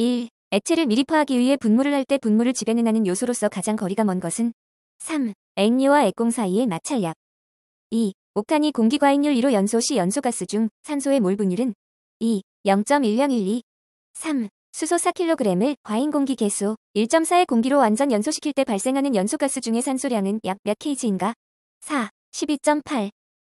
1. 액체를 미립화하기 위해 분무를 할 때 분무를 지배는하는 요소로서 가장 거리가 먼 것은 3. 액류와 액공 사이의 마찰약 2. 옥탄이 공기과잉률 1호 연소 시 연소가스 중 산소의 몰분율은 2. 0.1012 3. 수소 4kg을 과잉 공기 개수 1.4의 공기로 완전 연소시킬 때 발생하는 연소가스 중의 산소량은 약 몇 kg인가? 4. 12.8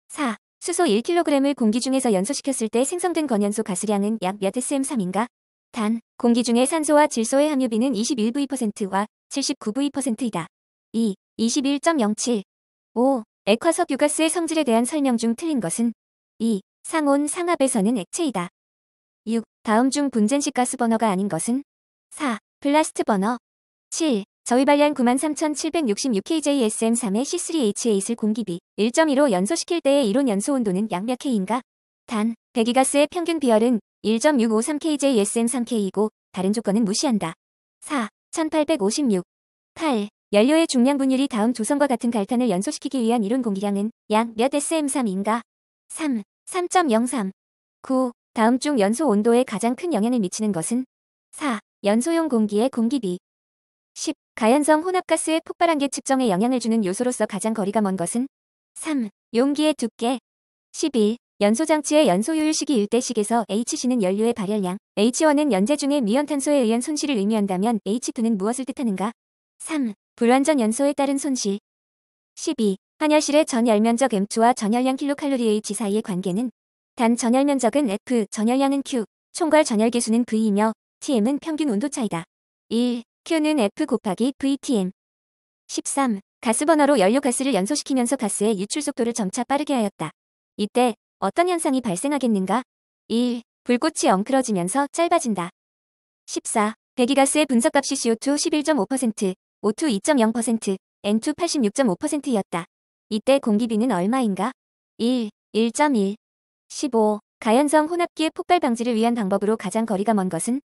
4. 수소 1kg을 공기 중에서 연소시켰을 때 생성된 건연소 가스량은 약 몇 sm3인가? 단, 공기 중의 산소와 질소의 함유비는 21V%와 79V%이다. 2. 21.07 5. 액화석유가스의 성질에 대한 설명 중 틀린 것은 2. 상온 상압에서는 액체이다. 6. 다음 중 분젠식 가스 버너가 아닌 것은 4. 플라스트 버너 7. 저희 발열 93,766kJSM3의 C3H8을 공기비 1 1로 연소시킬 때의 이론 연소 온도는 양몇 K인가? 단, 배기가스의 평균 비열은 1.653kJSM3K이고 다른 조건은 무시한다. 4. 1856. 8. 연료의 중량 분율이 다음 조선과 같은 갈탄을 연소시키기 위한 이론 공기량은 약 몇 SM3인가? 3. 3.03. 9. 다음 중 연소 온도에 가장 큰 영향을 미치는 것은? 4. 연소용 공기의 공기비. 10. 가연성 혼합가스의 폭발한 계 측정에 영향을 주는 요소로서 가장 거리가 먼 것은? 3. 용기의 두께. 11. 연소장치의 연소효율식이 1대식에서 h 씨는 연료의 발열량, H1은 연재 중의 미연탄소에 의한 손실을 의미한다면 H2는 무엇을 뜻하는가? 3. 불완전 연소에 따른 손실 12. 환열실의 전열면적 M2와 전열량 킬로칼로리의 H 사이의 관계는 단 전열면적은 F, 전열량은 Q, 총괄 전열계수는 V이며 Tm은 평균 온도 차이다. 1. Q는 F 곱하기 VTM 13. 가스버너로 연료가스를 연소시키면서 가스의 유출 속도를 점차 빠르게 하였다. 이때 어떤 현상이 발생하겠는가? 1. 불꽃이 엉클어지면서 짧아진다. 14. 배기가스의 분석값이 CO2 11.5%, O2 2.0%, N2 86.5%였다. 이때 공기비는 얼마인가? 1. 1.1 15. 가연성 혼합기의 폭발 방지를 위한 방법으로 가장 거리가 먼 것은?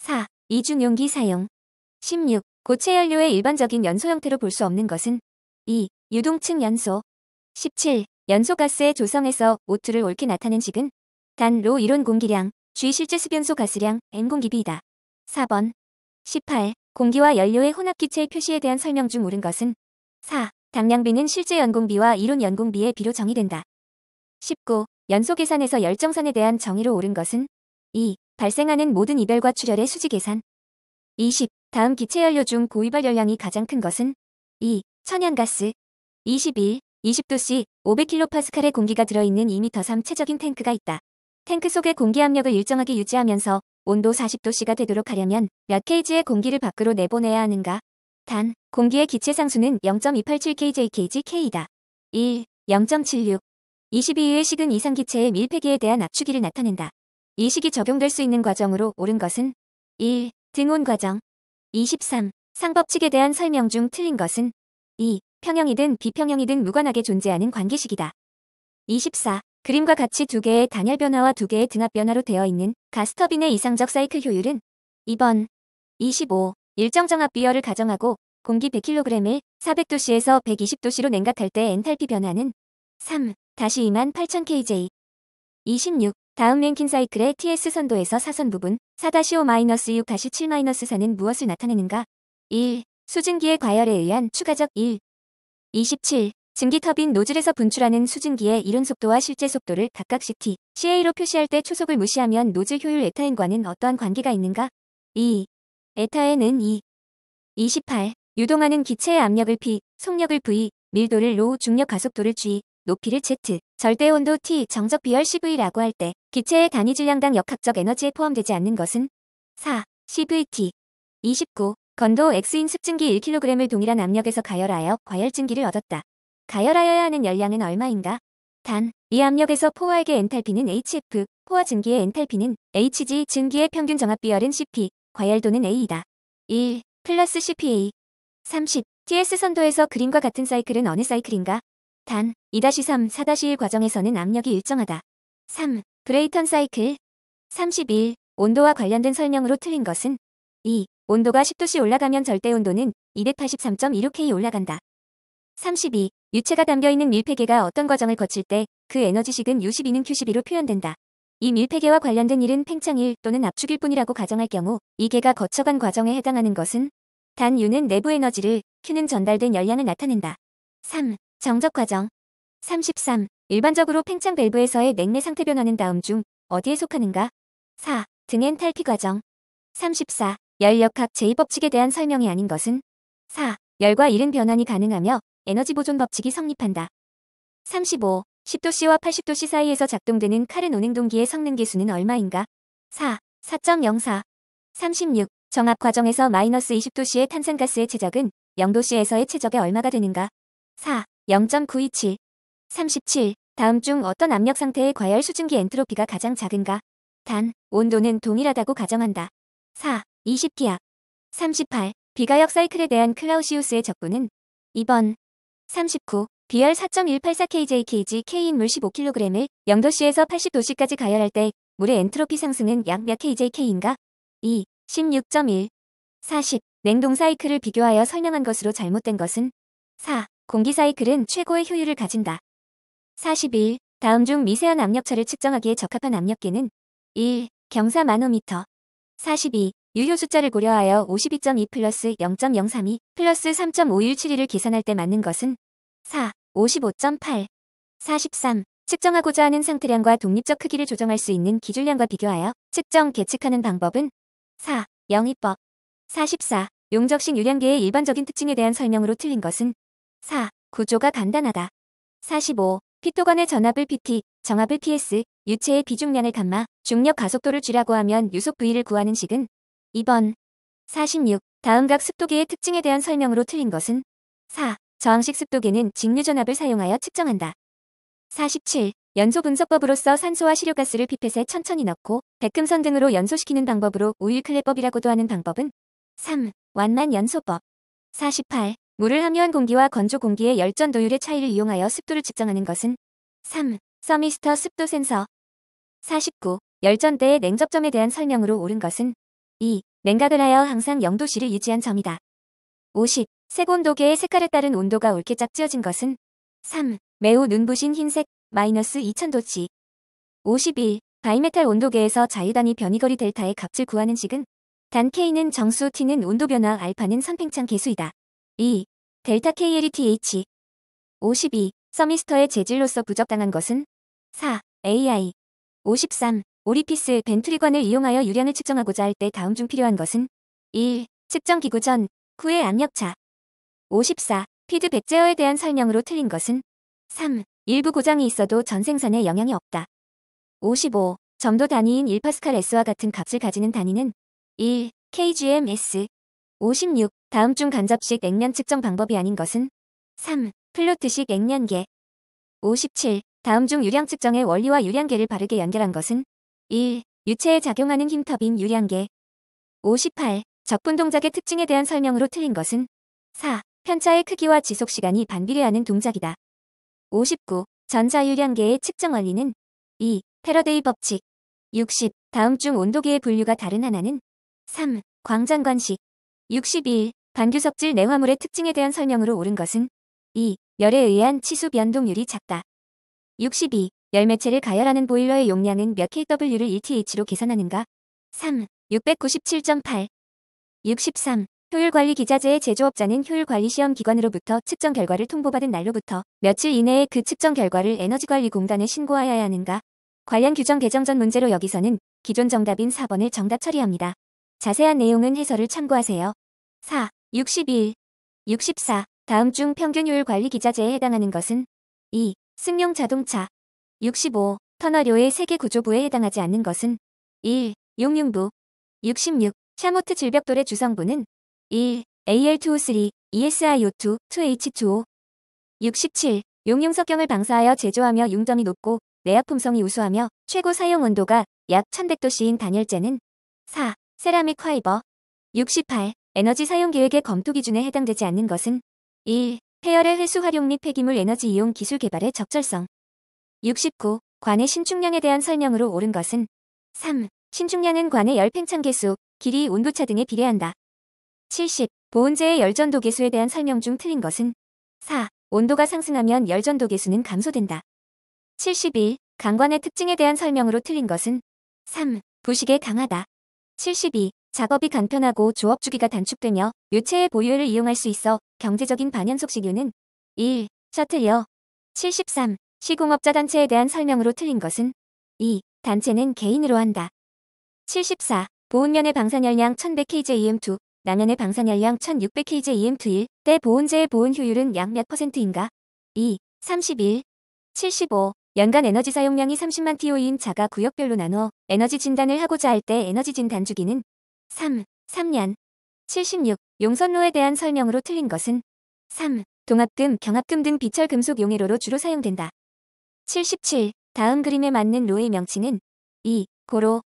4. 이중용기 사용 16. 고체 연료의 일반적인 연소 형태로 볼 수 없는 것은? 2. 유동층 연소 17. 연소가스의 조성에서 O2를 옳게 나타낸 식은 단 로 이론 공기량, G 실제 수변소 가스량, N 공기비이다. 4번 18. 공기와 연료의 혼합기체의 표시에 대한 설명 중 옳은 것은 4. 당량비는 실제 연공비와 이론 연공비의 비로 정의된다. 19. 연소 계산에서 열정선에 대한 정의로 옳은 것은 2. 발생하는 모든 이별과 출혈의 수지 계산 20. 다음 기체 연료 중고위발 열량이 가장 큰 것은 2. 천연가스 21. 20도씨 500kPa의 공기가 들어있는 2m3 최적인 탱크가 있다. 탱크 속의 공기 압력을 일정하게 유지하면서 온도 40도씨가 되도록 하려면 몇 kg의 공기를 밖으로 내보내야 하는가? 단, 공기의 기체 상수는 0.287kJkgK이다. 1. 0.76 22의 식은 이상 기체의 밀폐기에 대한 압축기를 나타낸다. 이 식이 적용될 수 있는 과정으로 옳은 것은 1. 등온 과정 23. 상법칙에 대한 설명 중 틀린 것은 2. 평형이든 비평형이든 무관하게 존재하는 관계식이다. 24. 그림과 같이 두 개의 단열 변화와 두 개의 등압 변화로 되어 있는 가스터빈의 이상적 사이클 효율은 2번 25. 일정 정압 비열을 가정하고 공기 100kg을 400도씨에서 120도씨로 냉각할 때 엔탈피 변화는 3. 다시 28,000kJ 26. 다음 랭킨 사이클의 TS 선도에서 사선 부분 4-5-6-7-4는 무엇을 나타내는가? 1. 수증기의 과열에 의한 추가적 1. 27. 증기터빈 노즐에서 분출하는 수증기의 이론 속도와 실제 속도를 각각 CT, CA로 표시할 때 초속을 무시하면 노즐 효율 에타인과는 어떠한 관계가 있는가? 2. 에타에는 2. 28. 유동하는 기체의 압력을 P, 속력을 V, 밀도를 로, 중력 가속도를 G, 높이를 Z, 절대 온도 T, 정적 비열 CV라고 할 때 기체의 단위 질량당 역학적 에너지에 포함되지 않는 것은 4. CVT. 29. 건도 X인 습진기 1kg을 동일한 압력에서 가열하여 과열증기를 얻었다. 가열하여야 하는 열량은 얼마인가? 단, 이 압력에서 포화액의 엔탈피는 HF, 포화 증기의 엔탈피는 HG 증기의 평균 정합 비열은 CP, 과열도는 A이다. 1. 플러스 CPA 30. TS 선도에서 그림과 같은 사이클은 어느 사이클인가? 단, 2-3, 4-1 과정에서는 압력이 일정하다. 3. 브레이턴 사이클 31. 온도와 관련된 설명으로 틀린 것은 2. 온도가 10도씨 올라가면 절대 온도는 283.26K 올라간다. 32. 유체가 담겨있는 밀폐계가 어떤 과정을 거칠 때 그 에너지식은 U12는 Q12로 표현된다. 이 밀폐계와 관련된 일은 팽창일 또는 압축일 뿐이라고 가정할 경우 이 계가 거쳐간 과정에 해당하는 것은 단 U는 내부 에너지를, Q는 전달된 열량을 나타낸다. 3. 정적 과정 33. 일반적으로 팽창 밸브에서의 냉내 상태 변화는 다음 중 어디에 속하는가? 4. 등 엔탈피 과정 34. 열역학 제2법칙에 대한 설명이 아닌 것은 4. 열과 일은 변환이 가능하며 에너지 보존 법칙이 성립한다. 35. 10도씨와 80도씨 사이에서 작동되는 칼은 운행동기의 성능 계수는 얼마인가? 4. 4.04 36. 정압 과정에서 마이너스 20도씨의 탄산가스의 최적은 0도씨에서의 최적의 얼마가 되는가? 4. 0.927 37. 다음 중 어떤 압력 상태의 과열 수증기 엔트로피가 가장 작은가? 단, 온도는 동일하다고 가정한다. 4. 20기압 38. 비가역 사이클에 대한 클라우시우스의 적분은 2번 39. BR 4.184kJkg K인물 15kg을 0도씨에서 80도씨까지 가열할 때 물의 엔트로피 상승은 약 몇 kJk인가? 2. 16.1 40. 냉동 사이클을 비교하여 설명한 것으로 잘못된 것은 4. 공기 사이클은 최고의 효율을 가진다. 41. 다음 중 미세한 압력차를 측정하기에 적합한 압력계는 1. 경사 마노미터 42. 유효 숫자를 고려하여 52.2 플러스 0.032 플러스 3.5172를 계산할 때 맞는 것은 4, 55.8, 43 측정하고자 하는 상태량과 독립적 크기를 조정할 수 있는 기준량과 비교하여 측정 계측하는 방법은 4, 0이법 44. 용적식 유량계의 일반적인 특징에 대한 설명으로 틀린 것은 4. 구조가 간단하다. 45. 피토관의 전압을 PT, 정압을 PS, 유체의 비중량을 감마, 중력 가속도를 G라고 하면 유속 부위를 구하는 식은 2번 46. 다음각 습도계의 특징에 대한 설명으로 틀린 것은 4. 저항식 습도계는 직류전압을 사용하여 측정한다. 47. 연소 분석법으로서 산소와 시료가스를 피펫에 천천히 넣고 백금선 등으로 연소시키는 방법으로 우일클레법이라고도 하는 방법은 3. 완만 연소법 48. 물을 함유한 공기와 건조 공기의 열전 도율의 차이를 이용하여 습도를 측정하는 것은 3. 서미스터 습도 센서 49. 열전대의 냉접점에 대한 설명으로 옳은 것은 2. 냉각을 하여 항상 영도시를 유지한 점이다. 50. 색온도계의 색깔에 따른 온도가 옳게 짝지어진 것은 3. 매우 눈부신 흰색 마이너스 2000도치 51. 바이메탈 온도계에서 자유단위 변이거리 델타의 값을 구하는 식은 단 K는 정수 T는 온도 변화 알파는 선팽창 계수이다. 2. 델타 KL이 TH 52. 서미스터의 재질로서 부적당한 것은 4. AI 53. 오리피스 벤트리관을 이용하여 유량을 측정하고자 할 때 다음 중 필요한 것은 1. 측정 기구 전, 후의 압력차 54. 피드백 제어에 대한 설명으로 틀린 것은 3. 일부 고장이 있어도 전 생산에 영향이 없다. 55. 점도 단위인 1파스칼 S와 같은 값을 가지는 단위는 1. kgm S 56. 다음 중 간접식 액면 측정 방법이 아닌 것은 3. 플로트식 액면계 57. 다음 중 유량 측정의 원리와 유량계를 바르게 연결한 것은 1. 유체에 작용하는 힘터빈 유량계 58. 적분 동작의 특징에 대한 설명으로 틀린 것은 4. 편차의 크기와 지속시간이 반비례하는 동작이다. 59. 전자유량계의 측정 원리는 2. 패러데이 법칙 60. 다음 중 온도계의 분류가 다른 하나는 3. 광장관식 61. 반규석질 내화물의 특징에 대한 설명으로 옳은 것은 2. 열에 의한 치수 변동률이 작다. 62. 열매체를 가열하는 보일러의 용량은 몇 kW를 1th로 계산하는가? 3. 697.8 63. 효율관리기자재의 제조업자는 효율관리시험기관으로부터 측정 결과를 통보받은 날로부터 며칠 이내에 그 측정 결과를 에너지관리공단에 신고하여야 하는가? 관련 규정 개정 전 문제로 여기서는 기존 정답인 4번을 정답 처리합니다. 자세한 내용은 해설을 참고하세요. 4. 61. 64. 다음 중 평균 효율 관리 기자재에 해당하는 것은 2. 승용 자동차, 65. 터널료의 세계 구조부에 해당하지 않는 것은 1. 용융부 66. 샤모트 질벽돌의 주성부는 1. AL2O3, ESIO2, 2H2O 67. 용융석경을 방사하여 제조하며 융점이 높고 내약품성이 우수하며 최고 사용 온도가 약 1100도씨인 단열재는 4. 세라믹 화이버 68. 에너지 사용 계획의 검토 기준에 해당되지 않는 것은 1. 폐열의 회수 활용 및 폐기물 에너지 이용 기술 개발의 적절성 69. 관의 신축량에 대한 설명으로 옳은 것은 3. 신축량은 관의 열팽창 개수, 길이, 온도차 등에 비례한다. 70. 보온재의 열전도 개수에 대한 설명 중 틀린 것은 4. 온도가 상승하면 열전도 개수는 감소된다. 71. 강관의 특징에 대한 설명으로 틀린 것은 3. 부식에 강하다. 72. 작업이 간편하고 조업 주기가 단축되며 유체의 보유를 이용할 수 있어 경제적인 반연속 식류는 1. 셔틀여. 73. 시공업자 단체에 대한 설명으로 틀린 것은 2. 단체는 개인으로 한다. 74. 보온면의 방산열량 1 1 0 0 k j e m 2 남면의 방산열량 1 6 0 0 k j e m 2일때 보온제의 보온 효율은 약 몇 퍼센트인가? 2. 31. 75. 연간 에너지 사용량이 30만 TO인 자가 구역별로 나눠 에너지 진단을 하고자 할 때 에너지 진단 주기는 3. 3년. 76. 용선로에 대한 설명으로 틀린 것은 3. 동합금, 경합금 등 비철 금속 용해로로 주로 사용된다. 77. 다음 그림에 맞는 로의 명칭은 2. 고로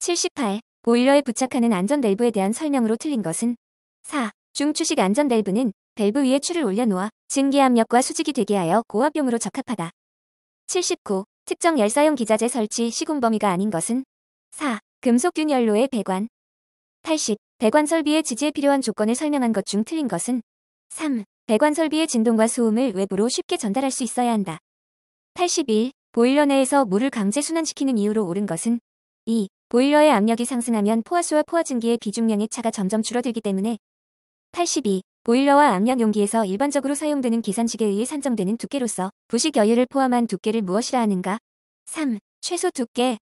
78. 보일러에 부착하는 안전밸브에 대한 설명으로 틀린 것은 4. 중추식 안전밸브는 밸브 위에 추를 올려놓아 증기압력과 수직이 되게 하여 고압용으로 적합하다. 79. 특정 열사용 기자재 설치 시공 범위가 아닌 것은 4. 금속균열로의 배관 80. 배관 설비의 지지에 필요한 조건을 설명한 것 중 틀린 것은 3. 배관 설비의 진동과 소음을 외부로 쉽게 전달할 수 있어야 한다. 81. 보일러 내에서 물을 강제 순환시키는 이유로 오른 것은 2. 보일러의 압력이 상승하면 포화수와 포화증기의 비중량의 차가 점점 줄어들기 때문에 82. 보일러와 압력 용기에서 일반적으로 사용되는 계산식에 의해 산정되는 두께로서 부식 여유를 포함한 두께를 무엇이라 하는가? 3. 최소 두께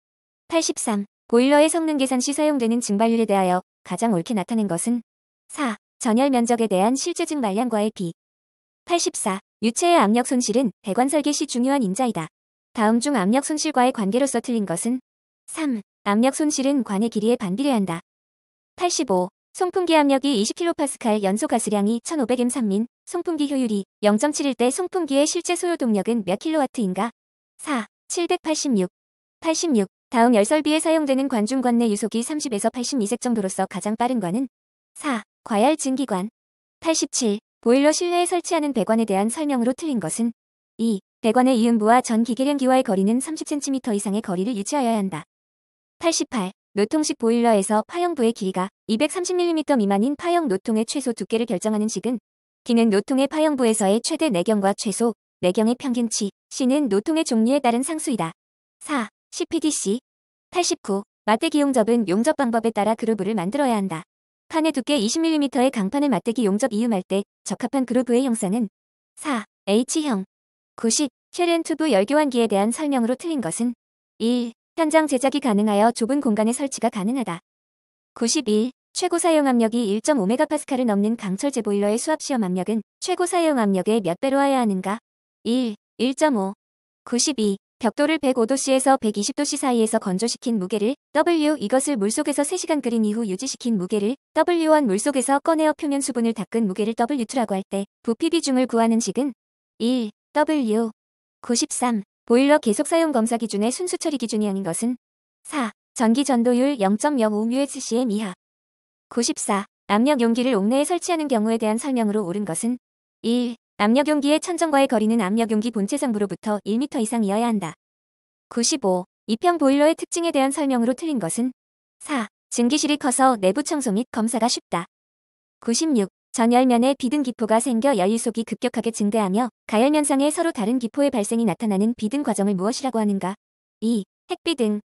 83. 보일러의 성능 계산 시 사용되는 증발률에 대하여 가장 옳게 나타낸 것은 4. 전열 면적에 대한 실제 증발량과의 비 84. 유체의 압력 손실은 배관 설계 시 중요한 인자이다. 다음 중 압력 손실과의 관계로서 틀린 것은 3. 압력 손실은 관의 길이에 반비례한다. 85. 송풍기 압력이 20kPa 연소 가스량이 1500M3민, 송풍기 효율이 0.7일 때 송풍기의 실제 소요 동력은 몇 킬로와트인가? 4. 786. 86. 다음 열설비에 사용되는 관중관내 유속이 30에서 82색 정도로서 가장 빠른 관은 4. 과열 증기관. 87. 보일러 실내에 설치하는 배관에 대한 설명으로 틀린 것은 2. 배관의 이음부와 전 기계량기와의 거리는 30cm 이상의 거리를 유지하여야 한다. 88. 노통식 보일러에서 파형부의 길이가 230mm 미만인 파형 노통의 최소 두께를 결정하는 식은 D는 노통의 파형부에서의 최대 내경과 네 최소 내경의 네 평균치, C는 노통의 종류에 따른 상수이다. 4. CPDC 89. 마대 기용접은 용접 방법에 따라 그루브를 만들어야 한다. 판의 두께 20mm의 강판을 맞대기 용접 이음할 때 적합한 그루브의 형상은 4. H형 90. 켈렌 튜브 열교환기에 대한 설명으로 틀린 것은 1. 현장 제작이 가능하여 좁은 공간에 설치가 가능하다. 91. 최고 사용 압력이 1.5MPa를 넘는 강철제 보일러의 수압 시험 압력은 최고 사용 압력의 몇 배로 하여야 하는가? 1. 1.5 92. 벽돌을 105도씨에서 120도씨 사이에서 건조시킨 무게를 W 이것을 물속에서 3시간 끓인 이후 유지시킨 무게를 W1 물속에서 꺼내어 표면 수분을 닦은 무게를 W2라고 할 때 부피 비중을 구하는 식은 1. W 93. 보일러 계속 사용 검사 기준의 순수 처리 기준이 아닌 것은 4. 전기 전도율 0 0 5 µ s c m 이하 94. 압력 용기를 옥내에 설치하는 경우에 대한 설명으로 옳은 것은 1. 압력용기의 천정과의 거리는 압력용기 본체 상부로부터 1m 이상이어야 한다. 95. 이평 보일러의 특징에 대한 설명으로 틀린 것은 4. 증기실이 커서 내부 청소 및 검사가 쉽다. 96. 전열면에 비등 기포가 생겨 열일속이 급격하게 증대하며 가열면상에 서로 다른 기포의 발생이 나타나는 비등 과정을 무엇이라고 하는가? 2. 핵비등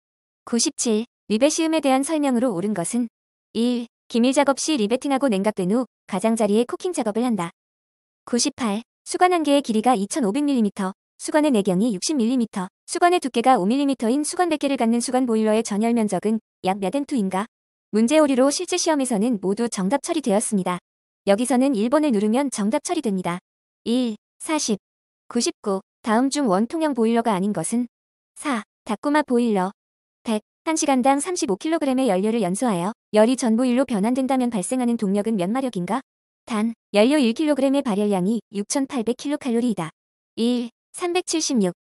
97. 리벳시음에 대한 설명으로 옳은 것은 1. 기밀 작업 시 리베팅하고 냉각된 후 가장자리에 코킹 작업을 한다. 98. 수관 한 개의 길이가 2500mm, 수관의 내경이 60mm, 수관의 두께가 5mm인 수관 100개를 갖는 수관 보일러의 전열 면적은 약 몇 엔투인가? 문제 오류로 실제 시험에서는 모두 정답 처리되었습니다. 여기서는 1번을 누르면 정답 처리됩니다. 1. 40. 99. 다음 중 원통형 보일러가 아닌 것은 4. 다꼬마 보일러 100. 1시간당 35kg의 연료를 연소하여 열이 전보일로 변환된다면 발생하는 동력은 몇 마력인가? 단, 연료 1kg의 발열량이 6,800kcal이다. 1. 376.